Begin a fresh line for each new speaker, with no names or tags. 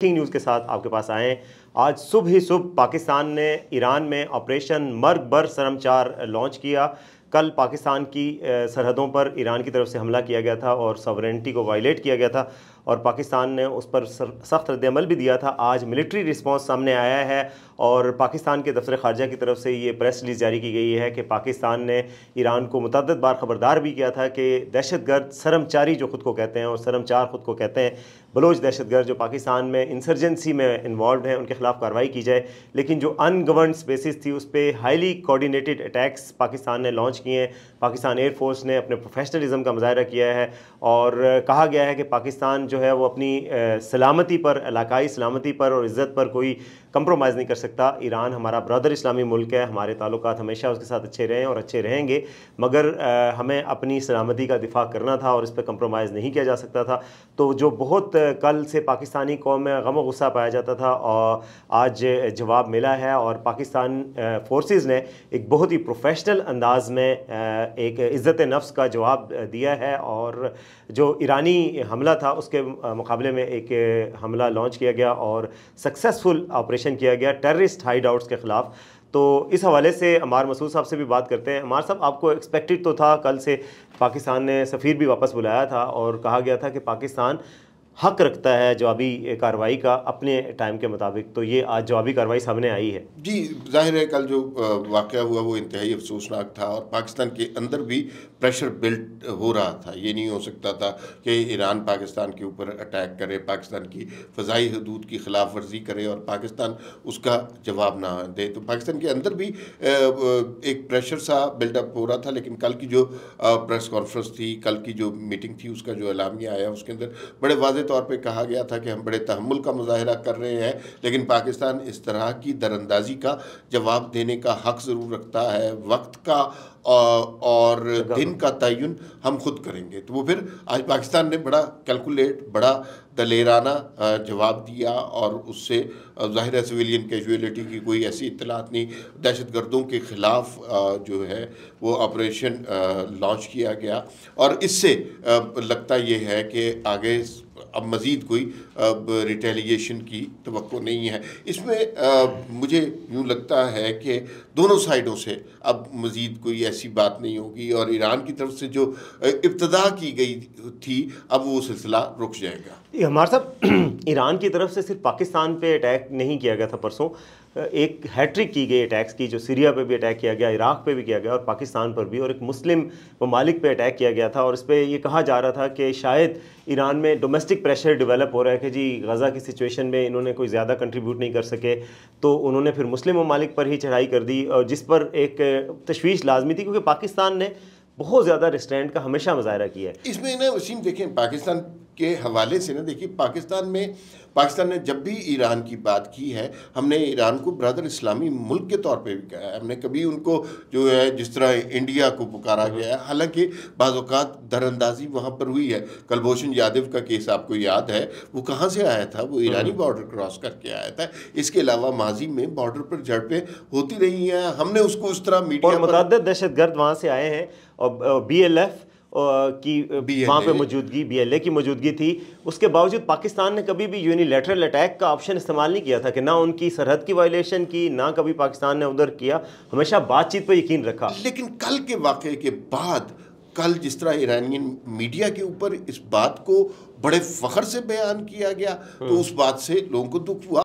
Breaking news के साथ आपके पास आए आज सुबह ही सुबह पाकिस्तान ने ईरान में ऑपरेशन मर्ग बर सरम लॉन्च किया कल पाकिस्तान की सरहदों पर ईरान की तरफ से हमला किया गया था और सॉवरेंटी को वायलेट किया गया था और पाकिस्तान ने उस पर सख्त रद्दमल भी दिया था आज मिलिट्री रिस्पॉन्स सामने आया है और पाकिस्तान के दफ्तर खारजा की तरफ से ये प्रेस रिलीज़ जारी की गई है कि पाकिस्तान ने ईरान को मतद बार ख़बरदार भी किया था कि दहशत गर्द जो ख़ुद को कहते हैं और शर्मचार ख़ुद को कहते हैं बलोच दहशत गर्द जो पाकिस्तान में इंसर्जेंसी में इन्वॉल्व हैं उनके खिलाफ कार्रवाई की जाए लेकिन जो अनगवर्न बेसिस थी उस पर हाईली कोऑर्डिनेटेड अटैक्स पाकिस्तान ने लॉन्च किए हैं पाकिस्तान एयरफोर्स ने अपने प्रोफेशनलिज्म का मुजाहरा किया है और कहा गया है कि पाकिस्तान जो जो है वो अपनी सलामती पर इलाकई सलामती पर और इज़्ज़त पर कोई कंप्रोमाइज़ नहीं कर सकता ईरान हमारा ब्रदर इस्लामी मुल्क है हमारे ताल्लुक हमेशा उसके साथ अच्छे रहे और अच्छे रहेंगे मगर हमें अपनी सलामती का दिफा करना था और इस पर कंप्रोमाइज़ नहीं किया जा सकता था तो जो बहुत कल से पाकिस्तानी कौम में गम गुस्सा पाया जाता था और आज जवाब मिला है और पाकिस्तान फोर्स ने एक बहुत ही प्रोफेशनल अंदाज में एक इज़्ज़त नफ्स का जवाब दिया है और जो ईरानी हमला था उसके मुकाबले में एक हमला लॉन्च किया गया और सक्सेसफुल ऑपरेशन किया गया टेररिस्ट हाइड आउट्स के ख़िलाफ़ तो इस हवाले से अमार मसूद साहब से भी बात करते हैं अमार साहब आपको एक्सपेक्टेड तो था कल से पाकिस्तान ने सफ़ीर भी वापस बुलाया था और कहा गया था कि पाकिस्तान हक रखता है जवाबी कार्रवाई का अपने टाइम के मुताबिक तो ये आज जवाबी कार्रवाई सामने आई है
जी जाहिर है कल जो वाक़ हुआ वो इंतहाई अफसोसनाक था और पाकिस्तान के अंदर भी प्रेशर बिल्ट हो रहा था ये नहीं हो सकता था कि ईरान पाकिस्तान के ऊपर अटैक करे पाकिस्तान की फ़जाई हदूद की खिलाफ वर्जी करे और पाकिस्तान उसका जवाब ना दे तो पाकिस्तान के अंदर भी एक प्रेशर सा बिल्डअप हो रहा था लेकिन कल की जो प्रेस कॉन्फ्रेंस थी कल की जो मीटिंग थी उसका जो एलामिया आया उसके अंदर बड़े वाजे तौर पर कहा गया था कि हम बड़े तहमुल का मुजाहरा कर रहे हैं लेकिन पाकिस्तान इस तरह की दरअंदाजी का जवाब देने का हक ज़रूर रखता है वक्त का और दिन का तयन हम खुद करेंगे तो वो फिर आज पाकिस्तान ने बड़ा कैलकुलेट बड़ा दलेराना जवाब दिया और उससे ज़ाहिर सिविलियन कैजुअलिटी की कोई ऐसी इतलात नहीं दहशत गर्दों के ख़िलाफ़ जो है वो ऑपरेशन लॉन्च किया गया और इससे लगता ये है कि आगे अब मज़ीद कोई अब रिटेलिएशन की तो नहीं है इसमें आ, मुझे यूँ लगता है कि दोनों साइडों से अब मज़ीद कोई ऐसी बात नहीं होगी और ईरान की तरफ से जो इब्तदा
की गई थी अब वो सिलसिला रुक जाएगा हमारे साहब ईरान की तरफ से सिर्फ पाकिस्तान पे अटैक नहीं किया गया था परसों एक हैट्रिक की गई अटैक्स की जो सीरिया पे भी अटैक किया गया इराक़ पे भी किया गया और पाकिस्तान पर भी और एक मुस्लिम ममालिक पे अटैक किया गया था और इस पर यह कहा जा रहा था कि शायद ईरान में डोमेस्टिक प्रेशर डेवलप हो रहा है कि कि जी गज़ा की सिचुएशन में इन्होंने कोई ज़्यादा कंट्रीब्यूट नहीं कर सके तो उन्होंने फिर मुस्लिम ममालिक पर ही चढ़ाई कर दी और जिस पर एक तशवीश लाजमी थी क्योंकि पाकिस्तान ने बहुत ज़्यादा रिस्टेंट का हमेशा मुजाहरा किया है इसमें ना वसीम देखें पाकिस्तान के हवाले से ना देखिए पाकिस्तान में पाकिस्तान ने
जब भी ईरान की बात की है हमने ईरान को ब्रदर इस्लामी मुल्क के तौर पे भी कहा है हमने कभी उनको जो है जिस तरह इंडिया को पुकारा गया है हालांकि बाज़ात दरअंदाजी वहाँ पर हुई है कलभूषण यादव का केस आपको याद है वो कहाँ से आया था वो ईरानी हम्म। बॉर्डर क्रॉस करके आया था इसके अलावा माजी में बॉर्डर पर झड़पें होती रही हैं हमने
उसको उस तरह मीडिया दहशत गर्द वहाँ से आए हैं और बी एल एफ की वहाँ पे मौजूदगी बीएलए की मौजूदगी थी उसके बावजूद पाकिस्तान ने कभी भी यूनिलेटरल अटैक का ऑप्शन इस्तेमाल नहीं किया था कि ना उनकी सरहद की वायलेशन की ना कभी पाकिस्तान ने उधर किया हमेशा बातचीत पर यकीन रखा लेकिन कल के वाक़े के बाद कल जिस तरह ईरानियन
मीडिया के ऊपर इस बात को बड़े फख्र से बयान किया गया तो हम्म। उस बात से लोगों को दुख हुआ